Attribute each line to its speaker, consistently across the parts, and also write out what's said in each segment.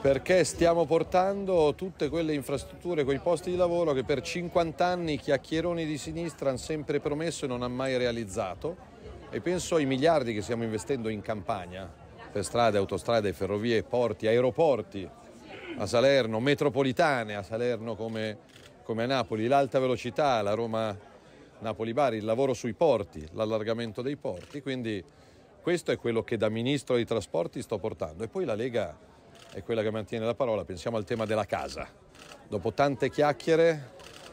Speaker 1: perché stiamo portando tutte quelle infrastrutture, quei posti di lavoro che per 50 anni i chiacchieroni di sinistra hanno sempre promesso e non hanno mai realizzato e penso ai miliardi che stiamo investendo in campagna per strade, autostrade, ferrovie, porti, aeroporti a Salerno, metropolitane a Salerno come, come a Napoli, l'alta velocità, la Roma-Napoli-Bari, il lavoro sui porti, l'allargamento dei porti, quindi questo è quello che da Ministro dei Trasporti sto portando e poi la Lega è quella che mantiene la parola. Pensiamo al tema della casa. Dopo tante chiacchiere,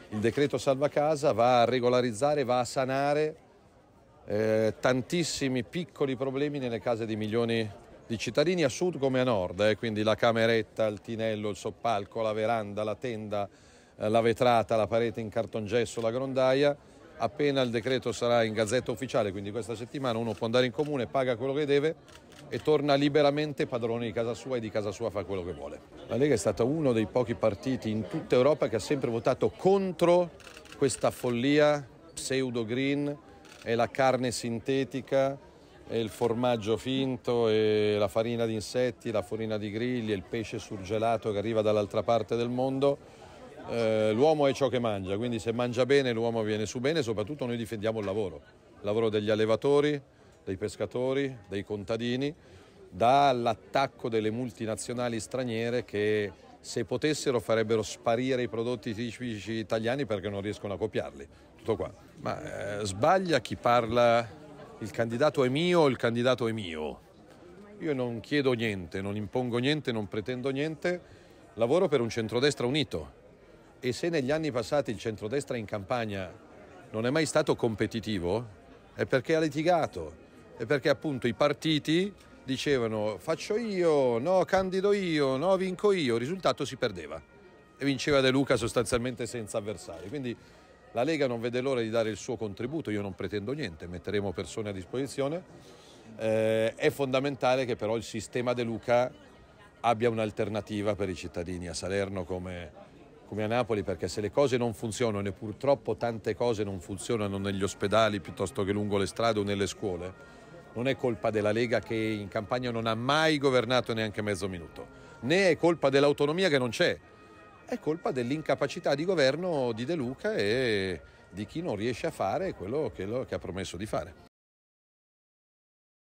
Speaker 1: il decreto salva casa va a regolarizzare, va a sanare eh, tantissimi piccoli problemi nelle case di milioni di cittadini a sud come a nord, eh, quindi la cameretta, il tinello, il soppalco, la veranda, la tenda, eh, la vetrata, la parete in cartongesso, la grondaia appena il decreto sarà in gazzetta ufficiale, quindi questa settimana uno può andare in comune, paga quello che deve e torna liberamente padrone di casa sua e di casa sua fa quello che vuole. La Lega è stata uno dei pochi partiti in tutta Europa che ha sempre votato contro questa follia pseudo green e la carne sintetica e il formaggio finto e la farina di insetti, la farina di grilli e il pesce surgelato che arriva dall'altra parte del mondo eh, l'uomo è ciò che mangia, quindi se mangia bene l'uomo viene su bene, soprattutto noi difendiamo il lavoro, il lavoro degli allevatori, dei pescatori, dei contadini, dall'attacco delle multinazionali straniere che se potessero farebbero sparire i prodotti tipici italiani perché non riescono a copiarli. Tutto qua. Ma eh, sbaglia chi parla il candidato è mio, o il candidato è mio. Io non chiedo niente, non impongo niente, non pretendo niente, lavoro per un centrodestra unito e se negli anni passati il centrodestra in campagna non è mai stato competitivo, è perché ha litigato, è perché appunto i partiti dicevano faccio io, no candido io, no vinco io, il risultato si perdeva e vinceva De Luca sostanzialmente senza avversari. Quindi la Lega non vede l'ora di dare il suo contributo, io non pretendo niente, metteremo persone a disposizione. Eh, è fondamentale che però il sistema De Luca abbia un'alternativa per i cittadini a Salerno come come a Napoli perché se le cose non funzionano e purtroppo tante cose non funzionano negli ospedali piuttosto che lungo le strade o nelle scuole, non è colpa della Lega che in campagna non ha mai governato neanche mezzo minuto, né è colpa dell'autonomia che non c'è, è colpa dell'incapacità di governo di De Luca e di chi non riesce a fare quello che, lo, che ha promesso di fare.